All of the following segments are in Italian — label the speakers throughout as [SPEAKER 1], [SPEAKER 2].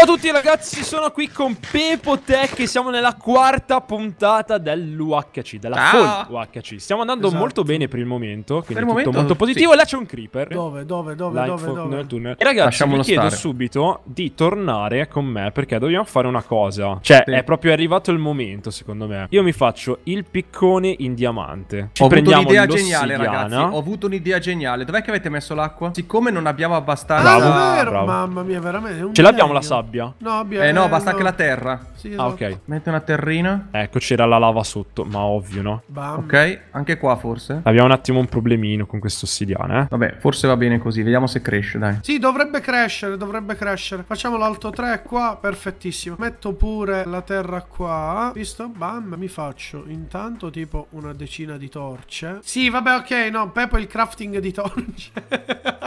[SPEAKER 1] Ciao a tutti ragazzi, sono qui con Pepo Tech e siamo nella quarta puntata dell'UHC, della ah. full UHC. Stiamo andando esatto. molto bene per il momento, quindi per tutto momento, molto positivo. Sì. Là c'è un
[SPEAKER 2] creeper. Dove, dove, dove, Light dove, dove. Tunnel. E ragazzi, Lasciamolo vi chiedo stare.
[SPEAKER 1] subito di tornare con me perché dobbiamo fare una cosa. Cioè, sì. è proprio arrivato il momento, secondo me. Io mi faccio il piccone in diamante. Ci Ho prendiamo un'idea geniale, ragazzi. Ho avuto un'idea geniale. Dov'è che avete messo l'acqua? Siccome non abbiamo abbastanza... Ah, bravo. Mamma mia, veramente. Ce l'abbiamo la sabbia abbia? No, abbia. Eh, no, basta no. che la terra. Sì, ah, esatto. Ah, ok.
[SPEAKER 2] Metti una terrina.
[SPEAKER 1] Ecco, c'era la lava sotto, ma ovvio, no?
[SPEAKER 2] Bam. Ok, anche qua forse.
[SPEAKER 1] Abbiamo un attimo un problemino con questo ossidiana, eh. Vabbè, forse va bene così. Vediamo se cresce, dai. Sì,
[SPEAKER 2] dovrebbe crescere, dovrebbe crescere. Facciamo l'alto 3 qua, perfettissimo. Metto pure la terra qua. Visto? Bam, mi faccio intanto tipo una decina di torce. Sì, vabbè, ok, no, Pepo il crafting di torce.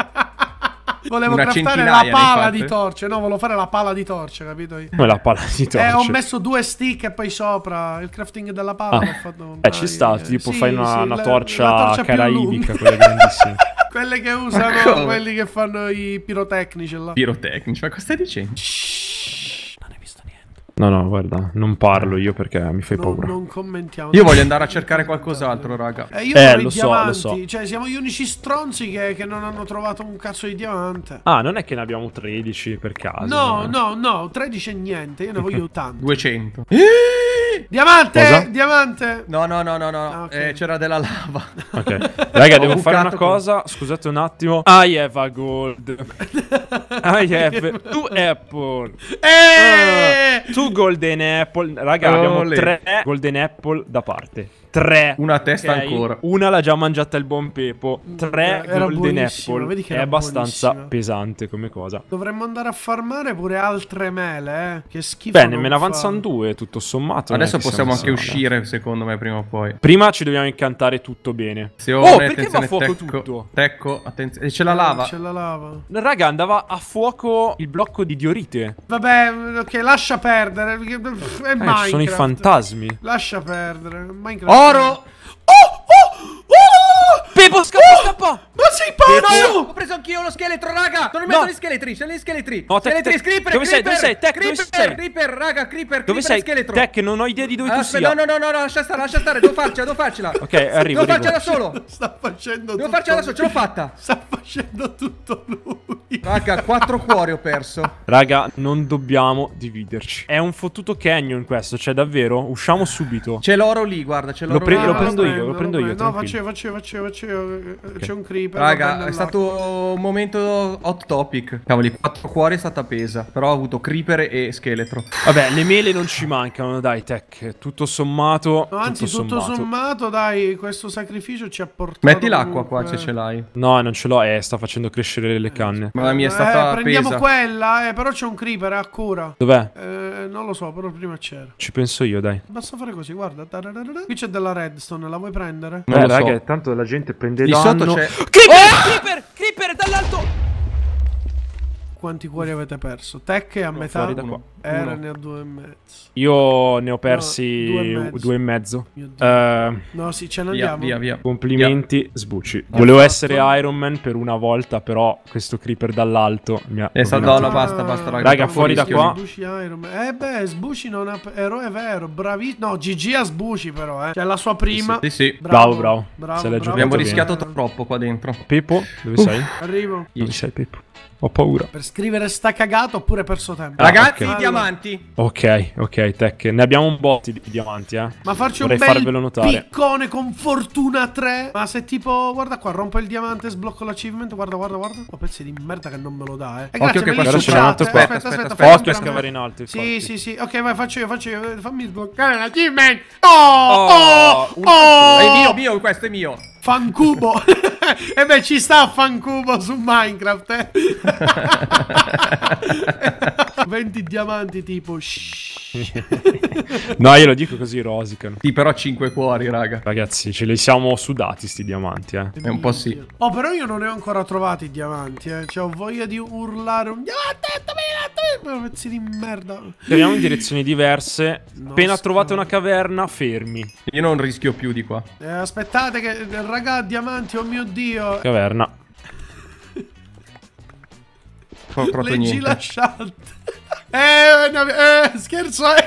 [SPEAKER 2] Volevo una craftare la pala di torce. No, volevo fare la pala di torce, capito? Come la pala di torce? Eh, ho messo due stick e poi sopra il crafting della pala. Ah. Ho fatto eh, ci sta, eh, tipo sì, fai una, sì, una torcia, torcia caraibica, quella
[SPEAKER 1] grandissima.
[SPEAKER 2] Quelle che usano quelli che fanno i pirotecnici là.
[SPEAKER 1] Pirotecnici, ma cosa stai dicendo? Shh. No, no, guarda, non parlo eh. io perché mi fai no, paura. Non commentiamo. Io voglio andare a cercare qualcos'altro, raga. Eh, io eh lo so, lo so.
[SPEAKER 2] Cioè, siamo gli unici stronzi che, che, non hanno trovato un cazzo di diamante. Ah,
[SPEAKER 1] non è che ne abbiamo 13 per caso. No, eh.
[SPEAKER 2] no, no, 13 e niente, io ne voglio 80.
[SPEAKER 1] 200. Eeeh!
[SPEAKER 2] Diamante! Cosa? Diamante! No, no, no, no, no. Ah, okay. eh, C'era della lava. Ok. Raga, devo fare una cosa. Con...
[SPEAKER 1] Scusate un attimo. I ah, have a gold. I have two apple. Eh! Uh, two golden apple. Raga, oh, abbiamo lei. tre golden apple da parte. Tre. Una testa okay. ancora. Una l'ha già mangiata il buon Pepo. Mm, tre era Golden Apple. Vedi che è abbastanza buonissimo. pesante come cosa.
[SPEAKER 2] Dovremmo andare a farmare pure altre mele, eh. Che schifo. Bene, me ne avanzano
[SPEAKER 1] due, tutto sommato. Adesso possiamo anche uscire, secondo me, prima o poi. Prima ci dobbiamo incantare tutto bene. Attenzione, oh, perché va a fuoco tecco, tutto? Tecco,
[SPEAKER 2] attenzione. C'è la lava. Eh, C'è la lava. Raga, andava a fuoco
[SPEAKER 1] il blocco di diorite.
[SPEAKER 2] Vabbè, ok, lascia perdere. È eh, Minecraft. sono i fantasmi. Lascia perdere. Minecraft. Oh! Oro! Oh, oh, oh! oh, oh, oh. Pippo, scappa, oh, scappa! Ma sei pazzo! ho preso anch'io lo scheletro, raga! Sono in mezzo no. agli
[SPEAKER 1] scheletri, sono gli scheletri! No, scheletri, tec. creeper, dove creeper, sei? Dove sei? Tech, creeper, dove sei?
[SPEAKER 2] creeper, raga, creeper, dove creeper, sei? scheletro! Tech,
[SPEAKER 1] non ho idea di dove allora, tu sia! No,
[SPEAKER 2] no, no, no, lascia stare, lascia stare, devo farcela, devo farcela! Ok,
[SPEAKER 1] arrivo, Devo farcela da
[SPEAKER 2] solo! Sta facendo Devo farcela da solo, ce l'ho fatta! Sta facendo tutto lui. Raga, quattro cuori ho perso.
[SPEAKER 1] Raga, non dobbiamo dividerci. È un fottuto canyon questo, cioè davvero, usciamo subito. C'è l'oro lì, guarda, c'è l'oro lo, pre lo, lo, prendo io, lo prendo io, No, faceva,
[SPEAKER 2] faceva, faceva. okay. c'è un creeper. Raga, è
[SPEAKER 1] stato un momento hot topic. Cavoli, quattro cuori è stata pesa, però ho avuto creeper e scheletro. Vabbè, le mele non ci mancano, dai, tech, tutto sommato. No, anzi, tutto, tutto sommato.
[SPEAKER 2] sommato, dai, questo sacrificio ci ha portato Metti l'acqua qua se ce
[SPEAKER 1] l'hai. No, non ce l'ho, è sta facendo crescere le eh, canne. Ma la mia è eh, stata eh, prendiamo pesa.
[SPEAKER 2] quella, eh, però c'è un creeper eh, a cura. Dov'è? Eh, non lo so, però prima c'era. Ci
[SPEAKER 1] penso io, dai.
[SPEAKER 2] Basta fare così, guarda. Qui c'è della redstone, la vuoi prendere? No, eh, raga, so.
[SPEAKER 1] tanto la gente prende danno. Creeper,
[SPEAKER 2] oh! creeper, creeper, dall'alto! quanti cuori avete perso? Tech è a no, metà, era ne ha due e mezzo.
[SPEAKER 1] Io ne ho persi no, due, e due, e mezzo. Uh, no, sì, ce ne andiamo. Via, via, Complimenti, via. sbucci. Ho eh, Volevo fatto. essere Iron Man per una volta, però questo creeper dall'alto mi ha... Esatto, no, no, basta, basta, raga. Raga, fuori da qua.
[SPEAKER 2] Sbucci Iron Man. Eh beh, sbucci non ha... Eroe vero, bravissimo. No, GG a sbucci però, eh. Cioè la sua prima. Sì, sì. sì. Bravo, bravo. bravo, bravo. Abbiamo rischiato bene.
[SPEAKER 1] troppo qua dentro. Pippo, dove Uff. Uh. sei? Arrivo. Dove sei, Pippo? Ho paura.
[SPEAKER 2] Per scrivere sta cagato oppure perso tempo. Ah, Ragazzi, okay. diamanti.
[SPEAKER 1] Ok, ok, Tech. Ne abbiamo un bot di diamanti, eh. Ma farci Vorrei un bel farvelo notare.
[SPEAKER 2] piccone con fortuna 3. Ma se tipo, guarda qua, rompo il diamante, sblocco l'achievement. Guarda, guarda, guarda. Ho pezzi di merda che non me lo dà, eh. eh Occhio che qua c'è un altro qua. Aspetta, aspetta, aspetta. Occhio a scavare in alto. Sì, sì, sì. Ok, vai, faccio io, faccio io. Eh, fammi sbloccare l'achievement. Oh, oh, oh. oh. È mio, mio, questo è mio. Fancubo. e beh, ci sta a fancubo su Minecraft, eh. 20 diamanti tipo... no,
[SPEAKER 1] io lo dico così Rosica. Sì, però 5 cuori, raga. Ragazzi, ce li siamo sudati sti diamanti, eh. È un po' sì.
[SPEAKER 2] Oh, però io non ne ho ancora trovati i diamanti, eh. Cioè, ho voglia di urlare un diamante, pezzi di merda. Andiamo in direzioni
[SPEAKER 1] diverse. No, Appena scuola. trovate una caverna, fermi. Io non rischio più di qua.
[SPEAKER 2] Eh, aspettate che, raga, diamanti, oh mio Oddio.
[SPEAKER 1] Caverna. Leggi niente. la
[SPEAKER 2] chat. Eh, eh, scherzo, eh.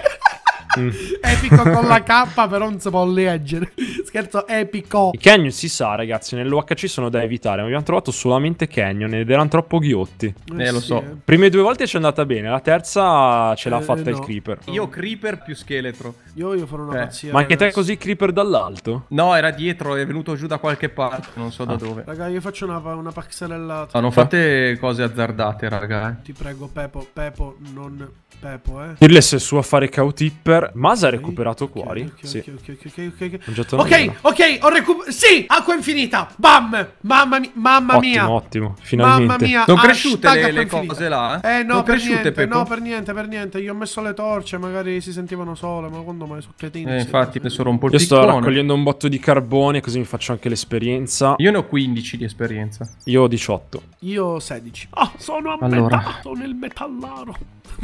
[SPEAKER 2] Epico con la K, però non si può leggere. Scherzo, epico. I canyon si
[SPEAKER 1] sa, ragazzi, nell'UHC sono da evitare. Ma abbiamo trovato solamente canyon ed erano troppo ghiotti. Eh, eh lo sì, so. Eh. Prime due volte ci è andata bene, la terza ce l'ha eh, fatta no. il creeper. Io
[SPEAKER 2] creeper più scheletro. Io, io farò una eh. pazzia. Ma anche ragazzi. te così
[SPEAKER 1] creeper dall'alto? No, era dietro, è venuto giù da qualche parte, non so ah. da dove.
[SPEAKER 2] Raga, io faccio una, una paxellellata. Ah, Ma non
[SPEAKER 1] fate cose azzardate, raga. Eh.
[SPEAKER 2] Ti prego, Pepo, Pepo, non Pepo, eh. Dirle
[SPEAKER 1] se è a fare cautipper Mazar, Mazar okay. ha recuperato cuori. Ok, sì. ok, ok, ok, ok. Ok,
[SPEAKER 2] ok, ho recuperato. Sì, acqua infinita. Bam! Mamma, mi mamma ottimo, mia.
[SPEAKER 1] Ottimo, finalmente. Mamma mia. Non cresciute le, le cose là? Eh, eh no, per niente, no, per
[SPEAKER 2] niente, per niente. Io ho messo le torce, magari si sentivano sole, ma quando mai sono cretini. Eh, infatti, adesso rompo il Io sto raccogliendo
[SPEAKER 1] un botto di carbone, così mi faccio anche l'esperienza. Io ne ho 15 di esperienza. Io ho 18.
[SPEAKER 2] Io ho 16. Ah, sono ammetato allora. nel metallaro.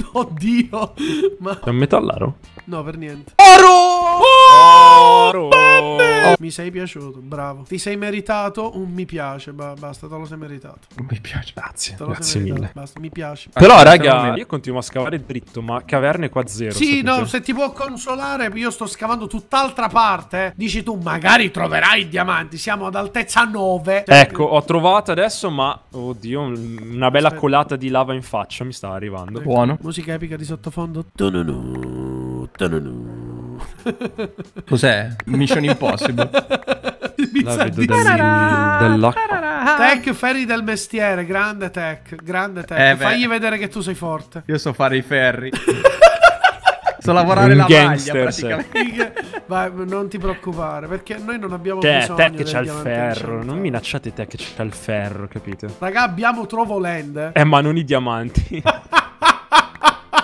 [SPEAKER 2] Oddio. Ma... È un metallaro? No, per niente. Oro! Oh, Tesoro! Oh, mi sei piaciuto, bravo. Ti sei meritato un mi piace. Ba basta, te lo sei meritato. Un mi piace. Grazie. grazie meritato, mille. Basta, mi piace. Però, allora, raga, io
[SPEAKER 1] continuo a scavare dritto, ma caverne qua zero. Sì, no, se
[SPEAKER 2] ti può consolare, io sto scavando tutt'altra parte. Dici tu, magari troverai i diamanti. Siamo ad altezza 9. ecco,
[SPEAKER 1] cioè, ho trovato adesso, ma oddio, una bella aspetta. colata di lava in faccia mi sta arrivando.
[SPEAKER 2] Ecco, Buono. Musica epica di sottofondo. Tununu,
[SPEAKER 1] tununu. Cos'è? Mission Impossible. La vedo
[SPEAKER 2] Tech, ferri del mestiere, grande tech, grande tech. Eh Fagli vedere che tu sei forte.
[SPEAKER 1] Io so fare i ferri. so lavorare un la gangsters. maglia
[SPEAKER 2] praticamente. Vai, non ti preoccupare, perché noi non abbiamo cioè, bisogno te che c'ha il ferro,
[SPEAKER 1] non minacciate te che c'ha il ferro, capito?
[SPEAKER 2] Raga, abbiamo Trovoland. Eh, ma
[SPEAKER 1] non i diamanti.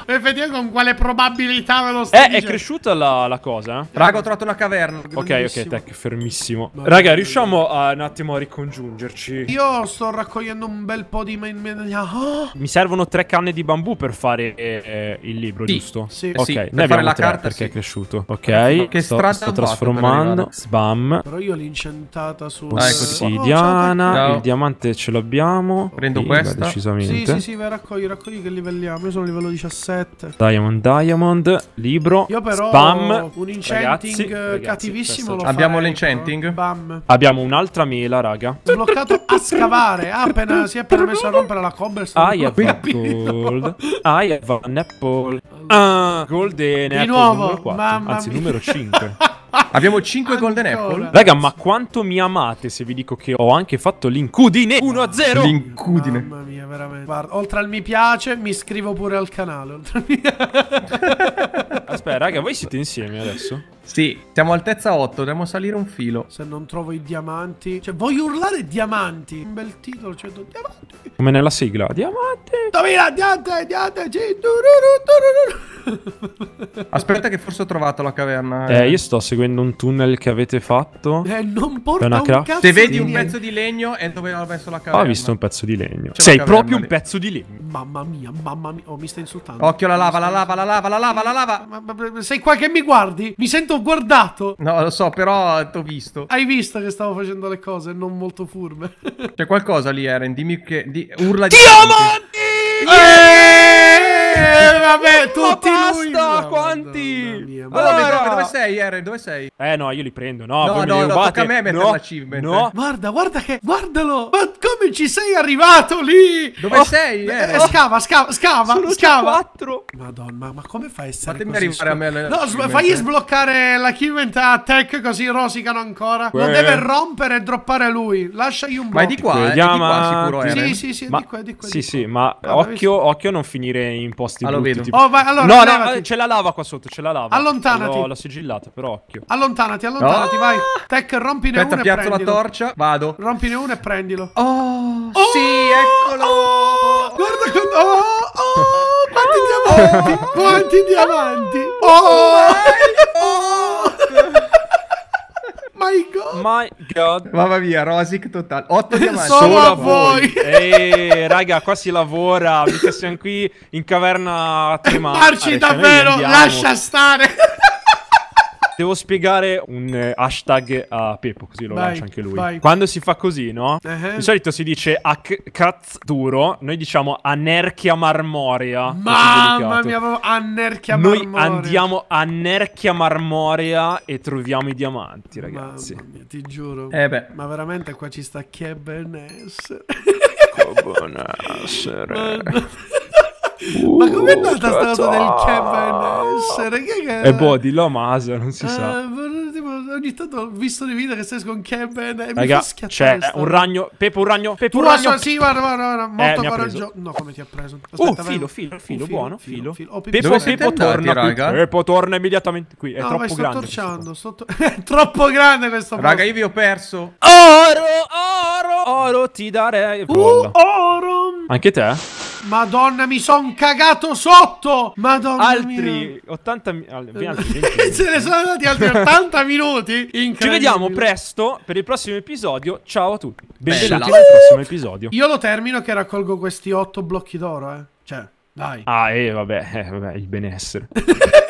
[SPEAKER 2] E vediamo con quale probabilità me lo stai Eh, è
[SPEAKER 1] cresciuta la, la cosa? Eh? Raga, ho trovato una caverna. Ok, ok, tech, fermissimo. Raga, riusciamo a, un attimo a ricongiungerci?
[SPEAKER 2] Io sto raccogliendo un bel po' di... Oh.
[SPEAKER 1] Mi servono tre canne di bambù per fare eh, il libro, sì. giusto? Sì, Ok, sì. ne per fare la carta perché sì. è cresciuto. Ok, che sto, sto trasformando. Sbam.
[SPEAKER 2] Però io l'ho incentata su... Ah, Ossidiana, ecco, oh, il
[SPEAKER 1] diamante ce l'abbiamo. Prendo questa. Decisamente. Sì, sì, sì,
[SPEAKER 2] vai, raccogli, raccogli che livelliamo. Io sono livello 17. 7.
[SPEAKER 1] Diamond, Diamond, libro, Io però spam, un enchanting ragazzi, cattivissimo ragazzi, Abbiamo
[SPEAKER 2] l'enchanting?
[SPEAKER 1] Abbiamo un'altra mela, raga.
[SPEAKER 2] Bloccato a scavare. Ah, appena, si è appena messo a rompere la cobblestone. I have
[SPEAKER 1] gold. I have an apple. Ah, golden Di apple nuovo, numero 4. Anzi, numero 5. Abbiamo 5 Golden Apple. Raga, ma quanto mi amate se vi dico che ho anche fatto l'incudine 1 a 0. L'incudine.
[SPEAKER 2] Mamma mia, veramente. Guarda, oltre al mi piace, mi iscrivo pure al canale.
[SPEAKER 1] Aspetta, raga, voi
[SPEAKER 2] siete insieme adesso? Sì, siamo altezza 8, dobbiamo salire un filo. Se non trovo i diamanti. Cioè, voglio urlare diamanti. Un bel titolo, cioè, diamanti.
[SPEAKER 1] Come nella sigla, diamanti.
[SPEAKER 2] 2000, diamante, diamante, cintururu,
[SPEAKER 1] Aspetta, che forse ho trovato la caverna. Eh, eh, io sto seguendo un tunnel che avete fatto. Eh, non porta una un Se vedi un pezzo
[SPEAKER 2] di legno, è dove ho messo la ah, caverna. Ho visto un
[SPEAKER 1] pezzo di legno. Sei proprio lì. un
[SPEAKER 2] pezzo di legno. Mamma mia, mamma mia. Oh, mi stai insultando. Occhio la lava, la lava, la lava, la lava, la lava. sei qua che mi guardi? Mi sento guardato. No, lo so, però t'ho visto. Hai visto che stavo facendo le cose non molto furbe. C'è qualcosa lì, Eren. Dimmi che. Di... Urla di. Diamanti! Yeah! yeah! Eh, vabbè, eh, tutti basta, lui. quanti?
[SPEAKER 1] Allora, allora, dove sei, Eren? Dove sei? Eh, no, io li prendo, no. No, no, no, tocca a me mettere no,
[SPEAKER 2] l'achievement. No. Guarda, guarda che... Guardalo! Ma come ci sei arrivato lì? Dove oh, sei? Eh? eh? Scava, scava, scava, Sono scava. 4. Madonna, ma come fai a essere Fatemi così arrivare a me No, le... fagli sbloccare l'achievement a Tech così rosicano ancora. Lo deve rompere e droppare lui. Lasciagli un blocco. Ma è eh, di qua, que... eh, Yama... di qua sicuro. Sì, sì, sì, ma... di qua, di qua. Sì, di qua. sì, ma ah, occhio,
[SPEAKER 1] occhio a non finire in posti ah, brutti. Tipo... Oh, vai, allora, no, no, eh, c'è la lava qua sotto, c'è la lava. Allontanati. L'ho
[SPEAKER 2] sigillata, però occhio. Allontanati, allontanati, ah! vai. Tech, rompine uno e prendilo. Aspetta, piazzo la torcia, vado. Rompine uno e prendilo. Oh. Oh, oh sì, oh, eccolo! Oh, guarda quanto... Oh, oh, quanti oh. diamanti! Quanti diamanti! Oh, oh! My god. My god. Mamma
[SPEAKER 1] mia, Rosic totale. 8 diamanti. Solo, a voi. Ehi, raga, qua si lavora. Mica siamo qui in caverna a tremare. Marci davvero, lascia stare. Devo spiegare un eh, hashtag a Peppo, così lo vai, lancia anche lui. Vai. Quando si fa così, no? Uh -huh. Di solito si dice a cazzo duro, noi diciamo anerchia marmorea. Mamma mia,
[SPEAKER 2] proprio anerchia noi marmorea. Noi
[SPEAKER 1] andiamo anerchia marmorea e troviamo i diamanti,
[SPEAKER 2] ragazzi. Mamma mia, ti giuro. Eh beh. Ma veramente qua ci sta che benessere. che
[SPEAKER 1] benessere.
[SPEAKER 2] Uh, ma com'è nata sta cosa del Kevin Essere? Che... È boh,
[SPEAKER 1] di Lomasa, non si eh, sa.
[SPEAKER 2] Tipo, ogni tanto ho visto dei video che stai con Kevin e Raga, mi C'è un
[SPEAKER 1] ragno, Pepe, un ragno, Pepe, un ragno. Posso, sì, guarda, guarda, guarda eh, molto eh, coraggioso.
[SPEAKER 2] No, come ti ha preso? Uh, Aspetta, oh, filo, filo, filo, oh, buono, filo. filo. filo. Pepe, Dove Pepe torna, raga?
[SPEAKER 1] Pepe torna immediatamente qui, è no, troppo vai, sto grande.
[SPEAKER 2] Torciando, sto to... è troppo grande questo Raga, io vi ho perso. Oro, oro, oro ti darei. Uh, oro.
[SPEAKER 1] Anche te?
[SPEAKER 2] Madonna, mi son cagato sotto! Madonna Altri
[SPEAKER 1] mia. 80 minuti.
[SPEAKER 2] Se ne sono andati altri 80 minuti.
[SPEAKER 1] Ci vediamo presto per il prossimo episodio. Ciao a tutti. Benvenuti Bella. al prossimo
[SPEAKER 2] episodio. Io lo termino che raccolgo questi 8 blocchi d'oro, eh. Cioè, dai. Ah, e eh, vabbè, eh, vabbè, il benessere.